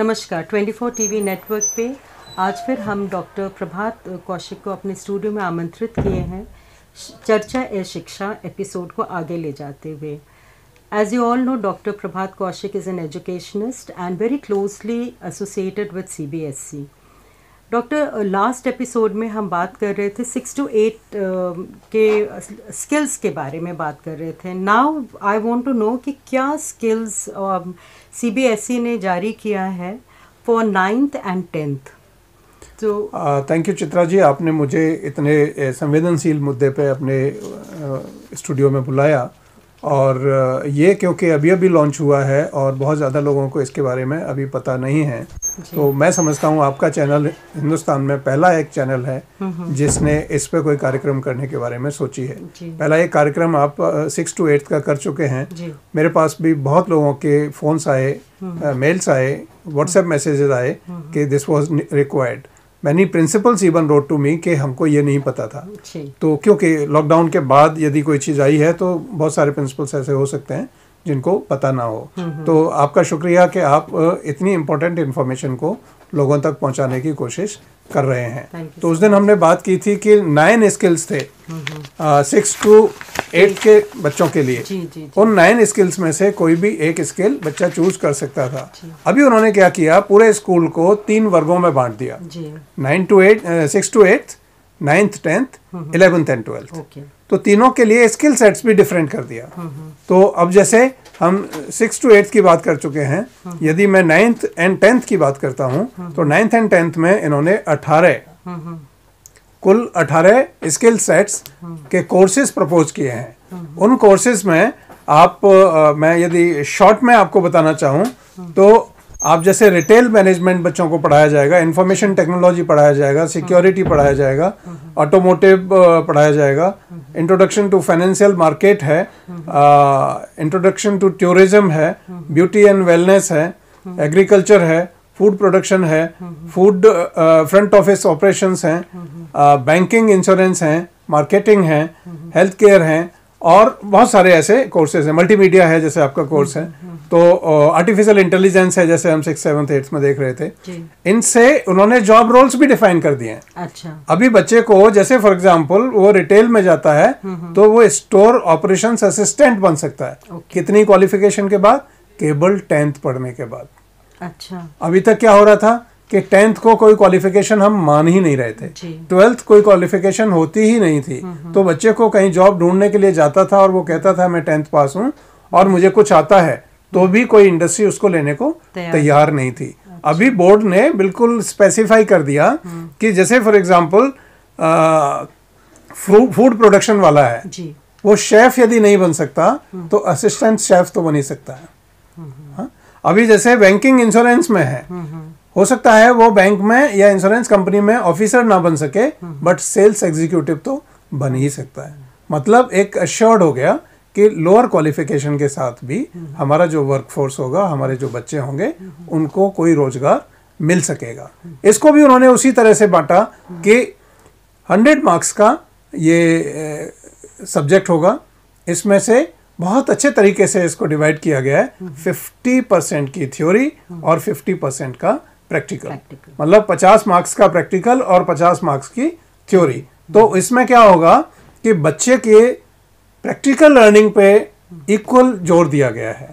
नमस्कार 24 we network पर आज फिर हम डॉक्टर प्रभात कौशिक को अपने स्टूडियो में आमंत्रित किए हैं चर्चा ए शिक्षा एपिसोड को आगे ले जाते हुए as you all know doctor Prabhat Kaushik is an educationist and very closely associated with C B S CBSE doctor last episode में हम बात कर रहे थे सिक्स टू एट के स्किल्स के बारे में बात कर रहे थे now I want to know कि क्या skills C B S E ने जारी किया है फॉर नाइन्थ एंड टेंथ तो थैंक यू चित्रा जी आपने मुझे इतने संवेदनशील मुद्दे पे अपने स्टूडियो में बुलाया और ये क्योंकि अभी अभी लॉन्च हुआ है और बहुत ज़्यादा लोगों को इसके बारे में अभी पता नहीं है तो मैं समझता हूँ आपका चैनल हिंदुस्तान में पहला एक चैनल है हम्म, हम्म। जिसने इस पे कोई कार्यक्रम करने के बारे में सोची है पहला एक कार्यक्रम आप सिक्स टू एट्थ का कर चुके हैं मेरे पास भी बहुत लोगों के फोन्स आए मेल्स हम्म। आए व्हाट्सएप मैसेजेस आए कि this was required many principals even wrote to me कि हमको ये नहीं पता था तो क्योंकि लॉकडाउन के बाद यदि कोई चीज़ आई है तो बहुत सारे प्रिंसिपल्स ऐसे हो सकते हैं जिनको पता ना हो हम्म, हम्म। तो आपका शुक्रिया कि आप इतनी इम्पोर्टेंट इन्फॉर्मेशन को लोगों तक पहुंचाने की कोशिश कर रहे हैं तो उस दिन हमने बात की थी कि नाइन स्किल्स थे सिक्स टू एट के बच्चों के लिए जी, जी, जी. उन नाइन स्किल्स में से कोई भी एक स्किल बच्चा चूज कर सकता था अभी उन्होंने क्या किया पूरे स्कूल को तीन वर्गों में बांट दिया nine to eight six to eight ninth tenth eleventh and twelfth तो तीनों के लिए स्किल सेट्स भी डिफरेंट कर दिया तो अब जैसे हम सिक्स टू एट्थ की बात कर चुके हैं हम्म। यदि मैं नाइन्थ एंड टेंथ की बात करता हूँ हम्म। तो नाइन्थ एंड टेंथ में इन्होंने अठारह कुल अठारह स्किल हम्म। सेट्स के कोर्सेज प्रपोज किए हैं उन कोर्सेज में आप आ, मैं यदि शॉर्ट में आपको बताना चाहूँ तो आप जैसे रिटेल मैनेजमेंट बच्चों को पढ़ाया जाएगा इंफॉर्मेशन टेक्नोलॉजी पढ़ाया जाएगा सिक्योरिटी पढ़ाया जाएगा ऑटोमोटिव पढ़ाया जाएगा इंट्रोडक्शन टू फाइनेंशियल मार्केट है इंट्रोडक्शन टू टूरिज्म है ब्यूटी एंड वेलनेस है एग्रीकल्चर है फूड प्रोडक्शन है फूड फ्रंट ऑफिस ऑपरेशंस हैं बैंकिंग इंश्योरेंस हैं मार्केटिंग है हेल्थ केयर हैं और बहुत सारे ऐसे कोर्सेज हैं मल्टीमीडिया है जैसे आपका कोर्स है तो आर्टिफिशियल इंटेलिजेंस है जैसे हम सिक्स सेवन्थ एट्थ में देख रहे थे इनसे उन्होंने जॉब रोल्स भी डिफाइन कर दिए हैं अच्छा अभी बच्चे को जैसे फॉर एग्जांपल वो रिटेल में जाता है हम्म, हम्म। तो वो स्टोर ऑपरेशन असिस्टेंट बन सकता है कितनी क्वालिफिकेशन के बाद केबल टेंथ पढ़ने के बाद अच्छा अभी तक क्या हो रहा था कि टेंथ को कोई क्वालिफिकेशन हम मान ही नहीं रहे थे ट्वेल्थ कोई क्वालिफिकेशन होती ही नहीं थी हम्म, तो बच्चे को कहीं जॉब ढूंढने के लिए जाता था और वो कहता था मैं टेंथ पास हूँ और मुझे कुछ आता है तो भी कोई इंडस्ट्री उसको लेने को तैयार नहीं थी अच्छा। अभी बोर्ड ने बिल्कुल स्पेसिफाई कर दिया हम्म। कि जैसे फॉर एग्जाम्पल फूड प्रोडक्शन वाला है जी। वो शेफ यदि नहीं बन सकता हम्म। तो असिस्टेंट शेफ तो बन ही सकता है हम्म, हाँ? अभी जैसे बैंकिंग इंश्योरेंस में है हो सकता है वो बैंक में या इंश्योरेंस कंपनी में ऑफिसर ना बन सके बट सेल्स एग्जीक्यूटिव तो बन ही सकता है मतलब एक अश्योर्ड हो गया कि लोअर क्वालिफिकेशन के साथ भी हमारा जो वर्कफोर्स होगा हमारे जो बच्चे होंगे उनको कोई रोजगार मिल सकेगा इसको भी उन्होंने उसी तरह से बांटा कि 100 मार्क्स का ये सब्जेक्ट होगा इसमें से बहुत अच्छे तरीके से इसको डिवाइड किया गया है फिफ्टी परसेंट की थ्योरी और फिफ्टी परसेंट का प्रैक्टिकल मतलब पचास मार्क्स का प्रैक्टिकल और पचास मार्क्स की थ्योरी तो इसमें क्या होगा कि बच्चे के प्रैक्टिकल लर्निंग पे इक्वल जोर दिया गया है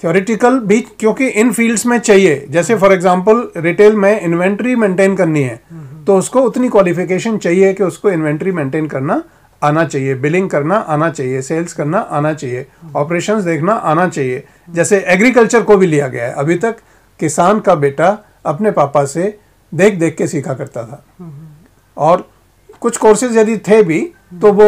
थ्योरेटिकल हम्म, हम्म। भी क्योंकि इन फील्ड्स में चाहिए जैसे फॉर एग्जांपल रिटेल में इन्वेंट्री मेंटेन करनी है हम्म, तो उसको उतनी क्वालिफिकेशन चाहिए कि उसको इन्वेंट्री मेंटेन करना आना चाहिए बिलिंग करना आना चाहिए सेल्स करना आना चाहिए ऑपरेशंस देखना आना चाहिए जैसे एग्रीकल्चर को भी लिया गया है अभी तक किसान का बेटा अपने पापा से देख देख के सीखा करता था और कुछ कोर्सेज यदि थे भी तो वो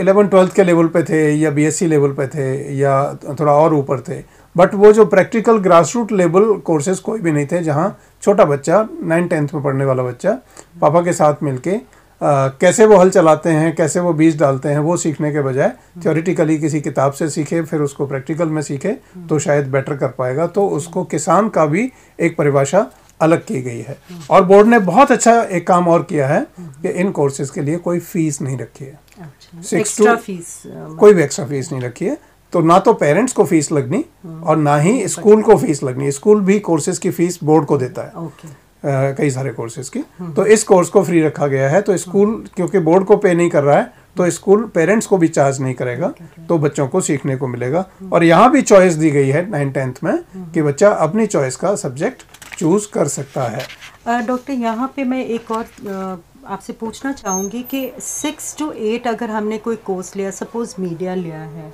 एलेवन ट्वेल्थ के लेवल पे थे या बीएससी लेवल पे थे या थोड़ा और ऊपर थे बट वो जो practical grass root level courses कोई भी नहीं थे जहाँ छोटा बच्चा नाइन टेंथ में पढ़ने वाला बच्चा पापा के साथ मिलके Uh, कैसे वो हल चलाते हैं कैसे वो बीज डालते हैं वो सीखने के बजाय थ्योरिटिकली किसी किताब से सीखे फिर उसको प्रैक्टिकल में सीखे तो शायद बेटर कर पाएगा तो उसको किसान का भी एक परिभाषा अलग की गई है और बोर्ड ने बहुत अच्छा एक काम और किया है कि इन कोर्सेज के लिए कोई फीस नहीं रखी है सिक्स टू फीस कोई भी एक्स्ट्रा फीस नहीं रखी है तो ना तो पेरेंट्स को फीस लगनी हम्म। और ना ही स्कूल अच्छा। को फीस लगनी स्कूल भी कोर्सेज की फीस बोर्ड को देता है कई सारे कोर्सेज की हम्म। तो इस कोर्स को फ्री रखा गया है तो स्कूल हम्म। क्योंकि बोर्ड को पे नहीं कर रहा है तो स्कूल पेरेंट्स को भी चार्ज नहीं करेगा तो बच्चों को सीखने को मिलेगा और यहाँ भी चॉइस दी गई है नाइन टेंथ में कि बच्चा अपनी चॉइस का सब्जेक्ट चूज़ कर सकता है डॉक्टर यहाँ पे मैं एक और आपसे पूछना चाहूँगी कि सिक्स टू एट अगर हमने कोई कोर्स लिया सपोज़ मीडिया लिया है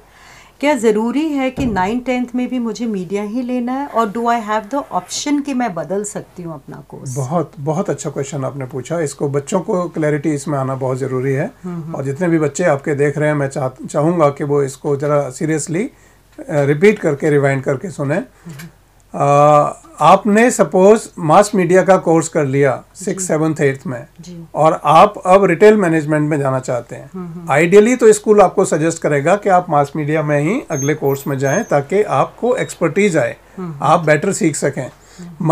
क्या ज़रूरी है कि नाइन टेंथ में भी मुझे मीडिया ही लेना है और do I have the option कि मैं बदल सकती हूँ अपना कोर्स बहुत बहुत अच्छा क्वेश्चन आपने पूछा इसको बच्चों को क्लैरिटी इसमें आना बहुत ज़रूरी है हम्म, हम्म। और जितने भी बच्चे आपके देख रहे हैं मैं चाह चाहूँगा कि वो इसको ज़रा सीरियसली रिपीट करके रिवाइंड करके सुने हम्म। आपने सपोज मास मीडिया का कोर्स कर लिया सिक्स सेवन्थ एट्थ में और आप अब रिटेल मैनेजमेंट में जाना चाहते हैं आइडियली हम्म, हम्म। तो स्कूल आपको सजेस्ट करेगा कि आप मास मीडिया में ही अगले कोर्स में जाएं ताकि आपको एक्सपर्टीज आए हम्म, आप बेटर सीख सकें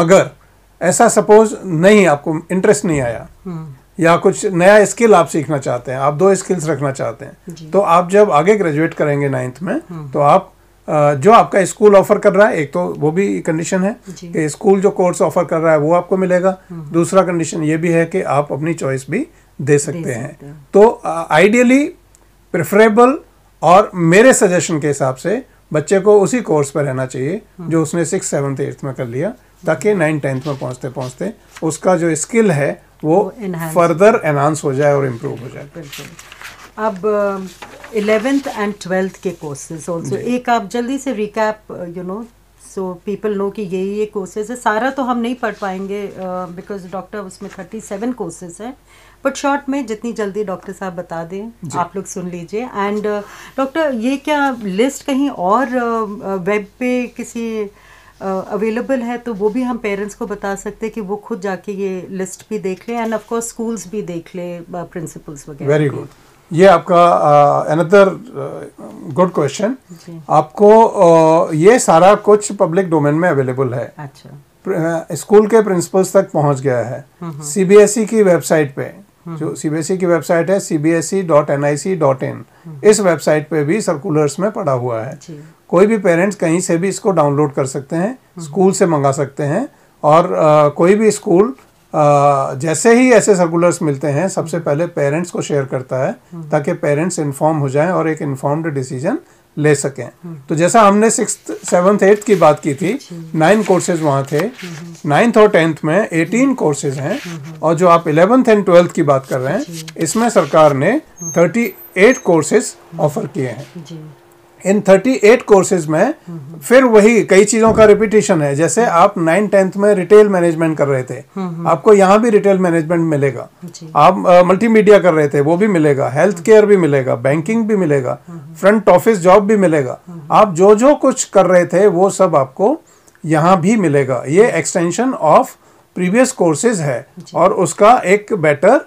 मगर ऐसा सपोज नहीं आपको इंटरेस्ट नहीं आया या कुछ नया स्किल आप सीखना चाहते हैं आप दो स्किल्स रखना चाहते हैं तो आप जब आगे ग्रेजुएट करेंगे नाइन्थ में तो आप जो आपका स्कूल ऑफर कर रहा है एक तो वो भी कंडीशन है कि स्कूल जो कोर्स ऑफर कर रहा है वो आपको मिलेगा हम्म। दूसरा कंडीशन ये भी है कि आप अपनी चॉइस भी दे सकते, दे हैं।, सकते हैं तो आइडियली प्रेफरेबल और मेरे सजेशन के हिसाब से बच्चे को उसी कोर्स पर रहना चाहिए हम्म। जो उसने सिक्स सेवन्थ एट्थ में कर लिया हम्म। ताकि नाइन टेंथ में पहुंचते पहुंचते उसका जो स्किल है वो, वो फर्दर एनहांस हो जाए और इम्प्रूव हो जाए अब इलेवेंथ एंड ट्वेल्थ के कोर्सेज ऑल्सो एक आप जल्दी से recap you know so people know कि ये ये कोर्सेज है सारा तो हम नहीं पढ़ पाएंगे बिकॉज uh, डॉक्टर उसमें थर्टी सेवन कोर्सेज हैं बट शॉर्ट में जितनी जल्दी डॉक्टर साहब बता दें आप लोग सुन लीजिए एंड डॉक्टर uh, ये क्या लिस्ट कहीं और वेब uh, uh पे किसी अवेलेबल uh, है तो वो भी हम पेरेंट्स को बता सकते हैं कि वो खुद जाके ये लिस्ट भी देख लें एंड ऑफ कोर्स स्कूल्स भी देख लें प्रिंसिपल्स वगैरह वेरी गुड ये आपका अनदर गुड क्वेश्चन आपको uh, ये सारा कुछ पब्लिक डोमेन में अवेलेबल है अच्छा स्कूल uh, के प्रिंसिपल्स तक पहुंच गया है सीबीएसई हम्म, हम्म। e की वेबसाइट पे हम्म। जो सीबीएसई e की वेबसाइट है सीबीएसई सी e इस वेबसाइट पे भी सर्कुलर्स में पड़ा हुआ है कोई भी पेरेंट्स कहीं से भी इसको डाउनलोड कर सकते हैं स्कूल से मंगा सकते हैं और uh, कोई भी स्कूल जैसे ही ऐसे सर्कुलर्स मिलते हैं सबसे हम्म। पहले पेरेंट्स को शेयर करता है हम्म। ताकि पेरेंट्स इन्फॉर्म हो जाएं और एक इन्फॉर्म्ड डिसीजन ले सकें हम्म। तो जैसा हमने सिक्स सेवन्थ एट्थ की बात की थी नाइन कोर्सेज वहाँ थे नाइन्थ और टेंथ में एटीन कोर्सेज हैं और जो आप इलेवेंथ एंड ट्वेल्थ की बात कर रहे हैं इसमें सरकार ने थर्टी एट कोर्सेज ऑफर किए हैं इन थर्टी एट कोर्सेज में फिर वही कई चीज़ों का रिपीटेशन है जैसे आप नाइन टेंथ में रिटेल मैनेजमेंट कर रहे थे आपको यहाँ भी रिटेल मैनेजमेंट मिलेगा आप मल्टीमीडिया कर रहे थे वो भी मिलेगा हेल्थ केयर भी मिलेगा बैंकिंग भी मिलेगा फ्रंट ऑफिस जॉब भी मिलेगा आप जो जो कुछ कर रहे थे वो सब आपको यहाँ भी मिलेगा ये एक्सटेंशन ऑफ प्रीवियस कोर्सेज है और उसका एक बेटर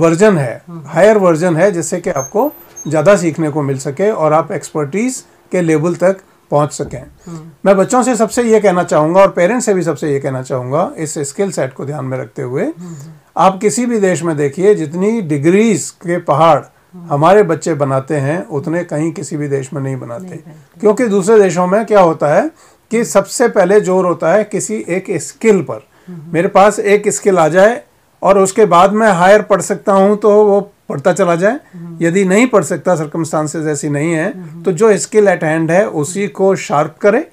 वर्जन है हायर हम्म। वर्जन है जैसे कि आपको ज़्यादा सीखने को मिल सके और आप एक्सपर्टीज़ के लेवल तक पहुंच सकें हम्म। मैं बच्चों से सबसे ये कहना चाहूँगा और पेरेंट्स से भी सबसे ये कहना चाहूँगा इस स्किल सेट को ध्यान में रखते हुए हम्म। आप किसी भी देश में देखिए जितनी डिग्रीज के पहाड़ हम्म। हमारे बच्चे बनाते हैं उतने कहीं किसी भी देश में नहीं बनाते क्योंकि दूसरे देशों में क्या होता है कि सबसे पहले जोर होता है किसी एक स्किल पर मेरे पास एक स्किल आ जाए और उसके बाद मैं हायर पढ़ सकता हूँ तो वो पढ़ता चला जाए यदि नहीं पढ़ सकता सरकमस्टांसेज ऐसी नहीं है तो जो स्किल एट हैंड है उसी को शार्प करे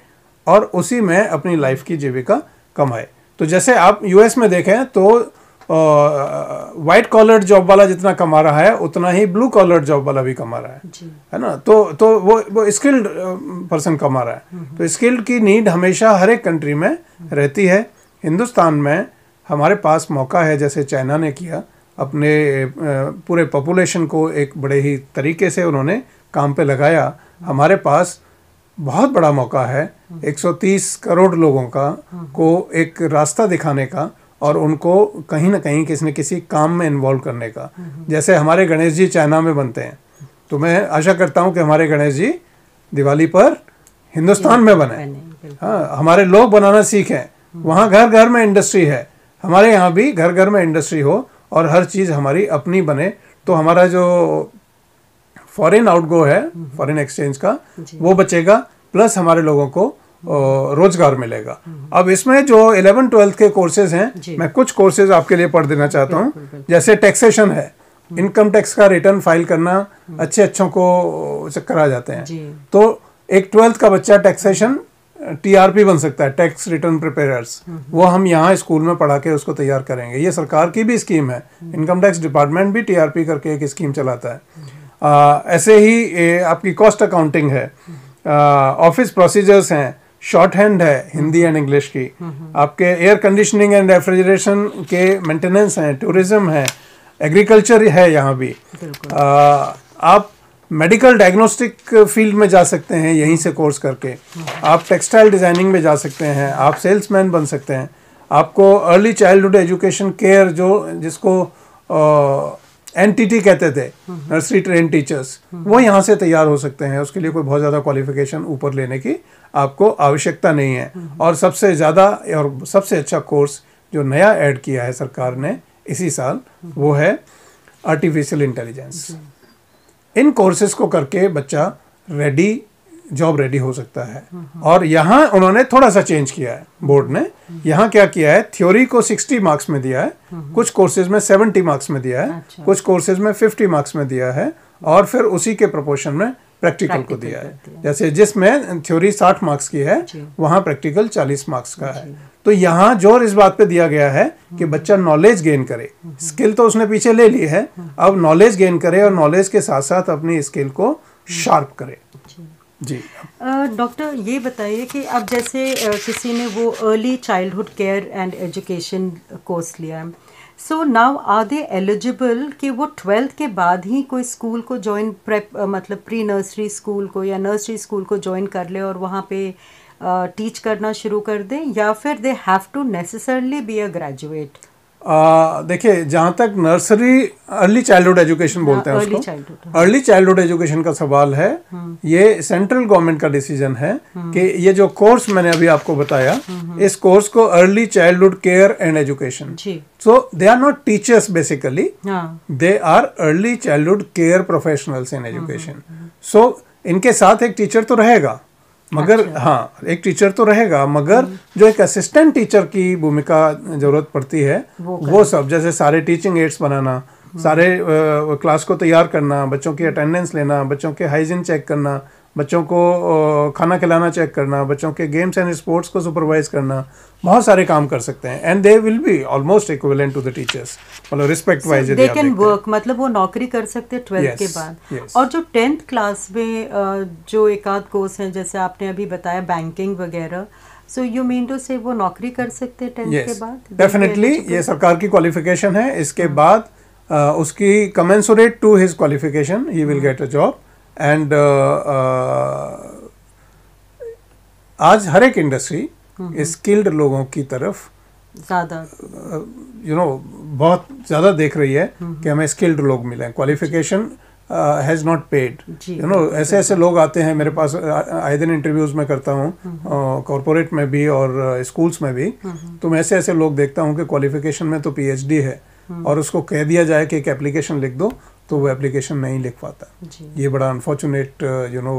और उसी में अपनी लाइफ की जीविका कमाए तो जैसे आप यूएस में देखें तो वाइट कॉलर जॉब वाला जितना कमा रहा है उतना ही ब्लू कॉलर जॉब वाला भी कमा रहा है है ना तो तो वो वो स्किल्ड पर्सन कमा रहा है तो स्किल्ड की नीड हमेशा हर एक कंट्री में रहती है हिंदुस्तान में हमारे पास मौका है जैसे चाइना ने किया अपने पूरे पॉपुलेशन को एक बड़े ही तरीके से उन्होंने काम पे लगाया हमारे पास बहुत बड़ा मौका है 130 करोड़ लोगों का को एक रास्ता दिखाने का और उनको कहीं ना कहीं किसी न किसी काम में इन्वॉल्व करने का जैसे हमारे गणेश जी चाइना में बनते हैं तो मैं आशा करता हूँ कि हमारे गणेश जी दिवाली पर हिंदुस्तान में बने हाँ हमारे लोग बनाना सीखें वहाँ घर घर में इंडस्ट्री है हमारे यहाँ भी घर घर में इंडस्ट्री हो और हर चीज़ हमारी अपनी बने तो हमारा जो फॉरेन आउटगो है फॉरेन हम्म। एक्सचेंज का वो बचेगा प्लस हमारे लोगों को रोजगार मिलेगा हम्म। अब इसमें जो इलेवन ट्वेल्थ के कोर्सेज हैं मैं कुछ कोर्सेज आपके लिए पढ़ देना चाहता हूँ जैसे टैक्सेशन है इनकम हम्म। टैक्स का रिटर्न फाइल करना अच्छे अच्छों को चक्कर आ जाते हैं तो एक ट्वेल्थ का बच्चा टैक्सेशन टीआरपी बन सकता है टैक्स रिटर्न प्रिपेयर्स वो हम यहाँ स्कूल में पढ़ा के उसको तैयार करेंगे ये सरकार की भी स्कीम है इनकम टैक्स डिपार्टमेंट भी टीआरपी करके एक स्कीम चलाता है आ, ऐसे ही ए, आपकी कॉस्ट अकाउंटिंग है ऑफिस प्रोसीजर्स हैं शॉर्ट हैंड है हिंदी एंड इंग्लिश की आपके एयर कंडीशनिंग एंड रेफ्रिजरेशन के मेंटेनेंस हैं टूरिज्म है एग्रीकल्चर है यहाँ भी आ, आप मेडिकल डायग्नोस्टिक फील्ड में जा सकते हैं यहीं से कोर्स करके आप टेक्सटाइल डिज़ाइनिंग में जा सकते हैं आप सेल्समैन बन सकते हैं आपको अर्ली चाइल्डहुड एजुकेशन केयर जो जिसको एन कहते थे नर्सरी ट्रेन टीचर्स वो यहाँ से तैयार हो सकते हैं उसके लिए कोई बहुत ज़्यादा क्वालिफिकेशन ऊपर लेने की आपको आवश्यकता नहीं है और सबसे ज़्यादा और सबसे अच्छा कोर्स जो नया ऐड किया है सरकार ने इसी साल वो है आर्टिफिशियल इंटेलिजेंस इन कोर्सेज को करके बच्चा रेडी जॉब रेडी हो सकता है और यहाँ उन्होंने थोड़ा सा चेंज किया है बोर्ड ने यहाँ क्या किया है थ्योरी को 60 मार्क्स में दिया है कुछ कोर्सेज में 70 मार्क्स में दिया है अच्छा। कुछ कोर्सेज में 50 मार्क्स में दिया है और फिर उसी के प्रपोर्शन में प्रैक्टिकल को दिया है जैसे जिसमें थ्योरी साठ मार्क्स की है वहाँ प्रैक्टिकल चालीस मार्क्स का है तो यहाँ जोर इस बात पे दिया गया है कि हम्म। बच्चा नॉलेज गेन करे स्किल हम्म। तो उसने पीछे ले ली है हम्म। अब नॉलेज गेन करे और नॉलेज के साथ साथ अपनी स्किल को शार्प करे जी डॉक्टर ये बताइए कि अब जैसे किसी ने वो early childhood care and education course लिया है so now are they eligible कि वो ट्वेल्थ के बाद ही कोई स्कूल को ज्वाइन प्रेप मतलब प्री नर्सरी स्कूल को या नर्सरी स्कूल को ज्वाइन कर ले और वहाँ पे टीच करना शुरू कर दें या फिर they have to necessarily be a graduate देखिए जहाँ तक नर्सरी अर्ली चाइल्डहुड एजुकेशन बोलते हैं उसको अर्ली चाइल्डहुड एजुकेशन का सवाल है हाँ। ये सेंट्रल गवर्नमेंट का डिसीजन है हाँ। कि ये जो कोर्स मैंने अभी आपको बताया हाँ, इस कोर्स को early childhood care and education so they are not teachers basically they are early childhood care professionals in education so इनके साथ एक टीचर तो रहेगा मगर अच्छा। हाँ एक टीचर तो रहेगा मगर हम्म। जो एक असिस्टेंट टीचर की भूमिका जरूरत पड़ती है वो, वो सब जैसे सारे टीचिंग एड्स बनाना हम्म। सारे क्लास को तैयार करना बच्चों की अटेंडेंस लेना बच्चों के हाइजीन चेक करना बच्चों को खाना खिलाना चेक करना बच्चों के गेम्स एंड स्पोर्ट्स को सुपरवाइज करना बहुत सारे काम कर सकते हैं and they will be almost equivalent to the teachers मतलब respect wise they can work मतलब वो नौकरी कर सकते हैं ट्वेल्थ yes, के बाद yes. और जो टेंथ क्लास में जो एक आध कोर्स हैं जैसे आपने अभी बताया बैंकिंग वगैरह सो यू मीन टू से वो नौकरी कर सकते हैं टेंथ yes, के बाद डेफिनेटली ये सरकार की क्वालिफिकेशन है इसके हाँ। बाद उसकी commensurate to his qualification he will get a job and uh, uh, आज हर एक इंडस्ट्री स्किल्ड लोगों की तरफ ज़्यादा यू uh, नो बहुत ज़्यादा देख रही है कि हमें स्किल्ड लोग मिले qualification has not paid you know ऐसे ऐसे लोग आते हैं मेरे पास आए दिन इंटरव्यूज़ में करता हूँ कॉरपोरेट में भी और स्कूल्स में भी तो मैं ऐसे ऐसे लोग देखता हूँ कि क्वालिफिकेशन में तो पीएचडी है हम्म। और उसको कह दिया जाए कि एक एप्लीकेशन लिख दो तो वो एप्लीकेशन नहीं लिख पाता ये बड़ा अनफॉर्चुनेट यू नो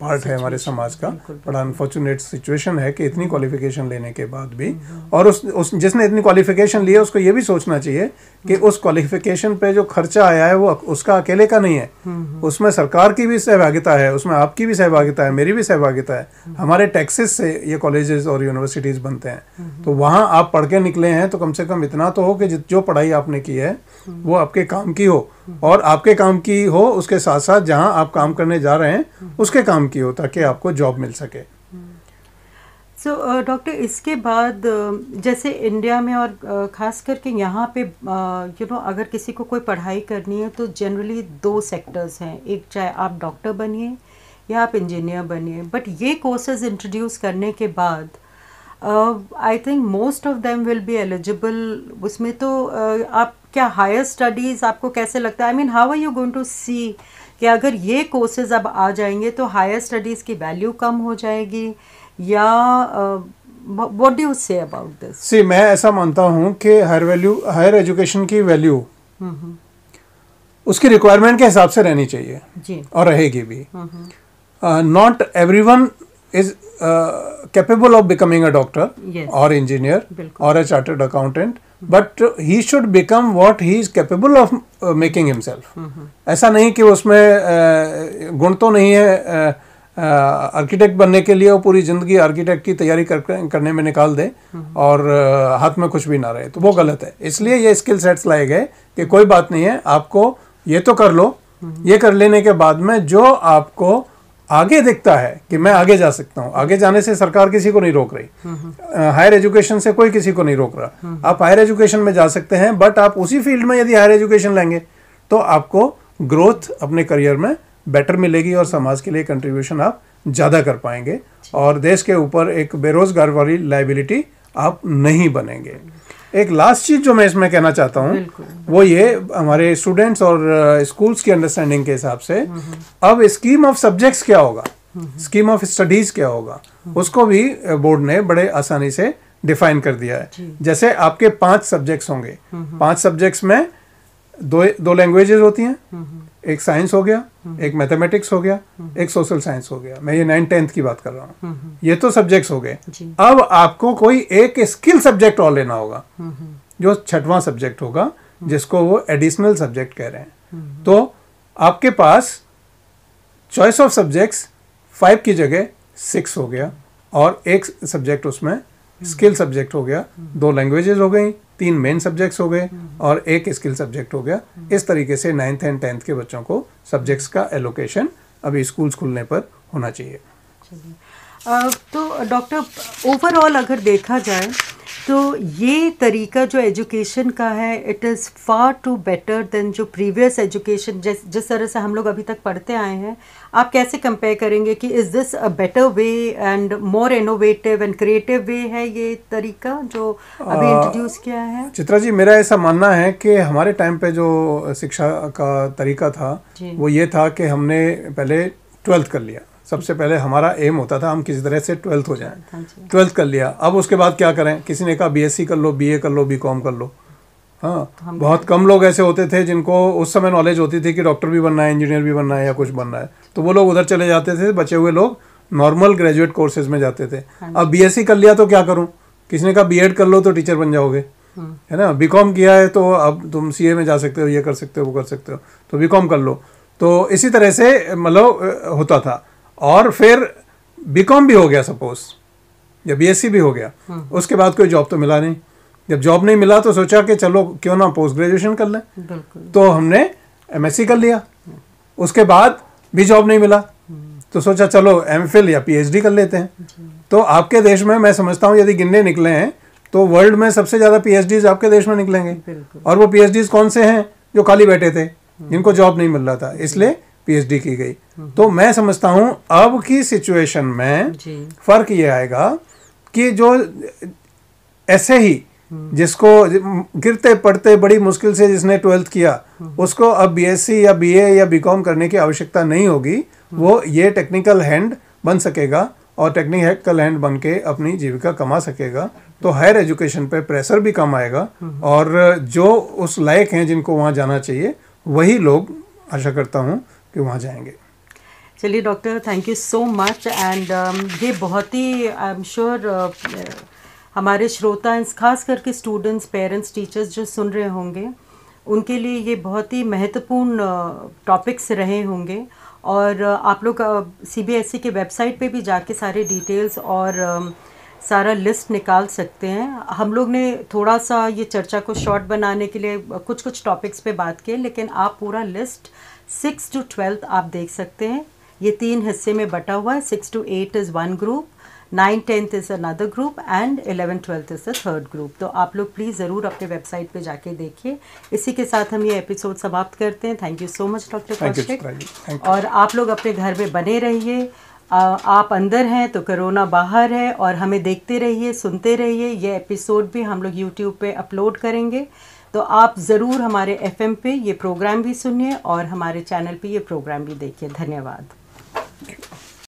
पार्ट है हमारे समाज का बड़ा अनफॉर्चुनेट सिचुएशन है कि इतनी क्वालिफिकेशन लेने के बाद भी हम्म। और उस, उस जिसने इतनी क्वालिफिकेशन ली है उसको ये भी सोचना चाहिए कि उस क्वालिफिकेशन पे जो खर्चा आया है वो उसका अकेले का नहीं है हम्म, हम्म। उसमें सरकार की भी सहभागिता है उसमें आपकी भी सहभागिता है मेरी भी सहभागिता है हमारे टैक्सेस से ये कॉलेजेस और यूनिवर्सिटीज़ बनते हैं तो वहाँ आप पढ़ के निकले हैं तो कम से कम इतना तो हो कि जो पढ़ाई आपने की है वो आपके काम की हो और आपके काम की हो उसके साथ साथ जहाँ आप काम करने जा रहे हैं उसके काम की हो ताकि आपको जॉब मिल सके सो so, डॉक्टर uh, इसके बाद uh, जैसे इंडिया में और uh, ख़ास करके यहाँ पे you uh, know you know, अगर किसी को कोई पढ़ाई करनी है तो जनरली दो सेक्टर्स हैं एक चाहे आप डॉक्टर बनिए या आप इंजीनियर बनिए बट ये कोर्सेज इंट्रोड्यूस करने के बाद I think most of them will be eligible उसमें तो uh, आप क्या हायर स्टडीज़ आपको कैसे लगता है I mean how are you going to see कि अगर ये कोर्सेज अब आ जाएंगे तो हायर स्टडीज़ की वैल्यू कम हो जाएगी या what do say about this see मैं ऐसा मानता हूँ कि हायर वैल्यू हायर एजुकेशन की वैल्यू उसकी रिक्वायरमेंट के हिसाब से रहनी चाहिए जी और रहेगी भी not everyone is capable of becoming a doctor और इंजीनियर और a chartered accountant but he should become what he is capable of making himself ऐसा नहीं कि उसमें uh, गुण तो नहीं है आर्किटेक्ट uh, uh, बनने के लिए वो पूरी ज़िंदगी आर्किटेक्ट की तैयारी कर, करने में निकाल दे mm-hmm. और हाथ में कुछ भी ना रहे तो वो गलत है इसलिए ये स्किल सेट्स लाए गए कि कोई बात नहीं है आपको ये तो कर लो mm-hmm. ये कर लेने के बाद में जो आपको आगे देखता है कि मैं आगे जा सकता हूँ आगे जाने से सरकार किसी को नहीं रोक रही हायर हम्म, एजुकेशन हम्म। से कोई किसी को नहीं रोक रहा हम्म। आप हायर एजुकेशन में जा सकते हैं बट आप उसी फील्ड में यदि हायर एजुकेशन लेंगे तो आपको ग्रोथ अपने करियर में बेटर मिलेगी और समाज के लिए कंट्रीब्यूशन आप ज़्यादा कर पाएंगे और देश के ऊपर एक बेरोजगार वाली लाइबिलिटी आप नहीं बनेंगे एक लास्ट चीज जो मैं इसमें कहना चाहता हूँ वो ये हमारे स्टूडेंट्स और स्कूल्स uh, की अंडरस्टैंडिंग के हिसाब से अब स्कीम ऑफ सब्जेक्ट्स क्या होगा स्कीम ऑफ स्टडीज क्या होगा उसको भी बोर्ड uh, ने बड़े आसानी से डिफाइन कर दिया है जैसे आपके पांच सब्जेक्ट्स होंगे पांच सब्जेक्ट्स में दो दो लैंग्वेजेस होती हैं हम्म, हम्म। एक साइंस हो गया हम्म। एक मैथमेटिक्स हो गया एक सोशल साइंस हो गया मैं ये नाइन टेंथ की बात कर रहा हूँ ये तो सब्जेक्ट्स हो गए अब आपको कोई एक स्किल सब्जेक्ट और लेना होगा जो छठवां सब्जेक्ट होगा जिसको वो एडिशनल सब्जेक्ट कह रहे हैं तो आपके पास चॉइस ऑफ सब्जेक्ट्स फाइव की जगह सिक्स हो गया और एक सब्जेक्ट उसमें स्किल सब्जेक्ट हो गया दो लैंग्वेजेस हो गई तीन मेन सब्जेक्ट्स हो गए हम्म। और एक स्किल सब्जेक्ट हो गया हम्म। इस तरीके से नाइन्थ एंड टेंथ के बच्चों को सब्जेक्ट्स का एलोकेशन अभी स्कूल्स खुलने पर होना चाहिए तो डॉक्टर ओवरऑल अगर देखा जाए तो ये तरीका जो एजुकेशन का है it is far too better than जो प्रीवियस एजुकेशन जिस जिस तरह से हम लोग अभी तक पढ़ते आए हैं आप कैसे कंपेयर करेंगे कि is this a better way and more innovative and creative way है ये तरीका जो अभी इंट्रोड्यूस किया है चित्रा जी मेरा ऐसा मानना है कि हमारे टाइम पे जो शिक्षा का तरीका था वो ये था कि हमने पहले ट्वेल्थ कर लिया सबसे पहले हमारा एम होता था हम किसी तरह से ट्वेल्थ हो जाएं ट्वेल्थ हाँ कर लिया अब उसके बाद क्या करें किसी ने कहा बीएससी कर लो बीए कर लो बीकॉम कर लो हाँ तो बहुत कम लोग ऐसे होते थे जिनको उस समय नॉलेज होती थी कि डॉक्टर भी बनना है इंजीनियर भी बनना है या कुछ बनना है तो वो लोग उधर चले जाते थे बचे हुए लोग नॉर्मल ग्रेजुएट कोर्सेज में जाते थे हाँ अब बीएससी कर लिया तो क्या करूँ किसी ने कहा बीएड कर लो तो टीचर बन जाओगे हाँ। है ना बीकॉम किया है तो अब तुम सी में जा सकते हो ये कर सकते हो वो कर सकते हो तो बीकॉम कर लो तो इसी तरह से मतलब होता था और फिर बीकॉम भी हो गया सपोज या बीएससी भी हो गया हम्म। उसके बाद कोई जॉब तो मिला नहीं जब जॉब नहीं मिला तो सोचा कि चलो क्यों ना पोस्ट ग्रेजुएशन कर लें तो हमने एमएससी कर लिया हम्म। उसके बाद भी जॉब नहीं मिला हम्म। तो सोचा चलो एम या पीएचडी कर लेते हैं तो आपके देश में मैं समझता हूँ यदि गिनने निकले हैं तो वर्ल्ड में सबसे ज़्यादा पीएचडीज आपके देश में निकलेंगे और वो पीएचडीज कौन से हैं जो खाली बैठे थे जिनको जॉब नहीं मिल रहा था इसलिए पीएचडी की गई हम्म हम्म। तो मैं समझता हूँ अब की सिचुएशन में फर्क ये आएगा कि जो ऐसे ही हम्म। जिसको गिरते पड़ते बड़ी मुश्किल से जिसने ट्वेल्थ किया उसको अब बीएससी या बीए या बीकॉम करने की आवश्यकता नहीं होगी वो ये टेक्निकल हैंड बन सकेगा और टेक्निकल हैंड बन के अपनी जीविका कमा सकेगा तो हायर एजुकेशन पे प्रेशर भी कम आएगा और जो उस लायक हैं जिनको वहाँ जाना चाहिए वही लोग आशा करता हूँ कि वहाँ जाएंगे चलिए doctor thank you so much and ये बहुत ही आई एम श्योर हमारे श्रोता खास करके स्टूडेंट्स पेरेंट्स टीचर्स जो सुन रहे होंगे उनके लिए ये बहुत ही महत्वपूर्ण टॉपिक्स uh, रहे होंगे और uh, आप लोग सी बी एस ई के वेबसाइट पे भी जाके सारे डिटेल्स और uh, सारा लिस्ट निकाल सकते हैं हम लोग ने थोड़ा सा ये चर्चा को शॉर्ट बनाने के लिए कुछ कुछ टॉपिक्स पे बात की लेकिन आप पूरा लिस्ट सिक्स टू ट्वेल्थ आप देख सकते हैं ये तीन हिस्से में बटा हुआ है six to eight is one group nine tenth is another group and eleven twelfth is a third group तो आप लोग प्लीज़ ज़रूर अपने वेबसाइट पे जाके देखिए इसी के साथ हम ये एपिसोड समाप्त करते हैं thank you so much doctor Kaushik और आप लोग अपने घर में बने रहिए आप अंदर हैं तो करोना बाहर है और हमें देखते रहिए सुनते रहिए ये एपिसोड भी हम लोग यूट्यूब पे अपलोड करेंगे तो आप ज़रूर हमारे एफएम पे ये प्रोग्राम भी सुनिए और हमारे चैनल पे ये प्रोग्राम भी देखिए धन्यवाद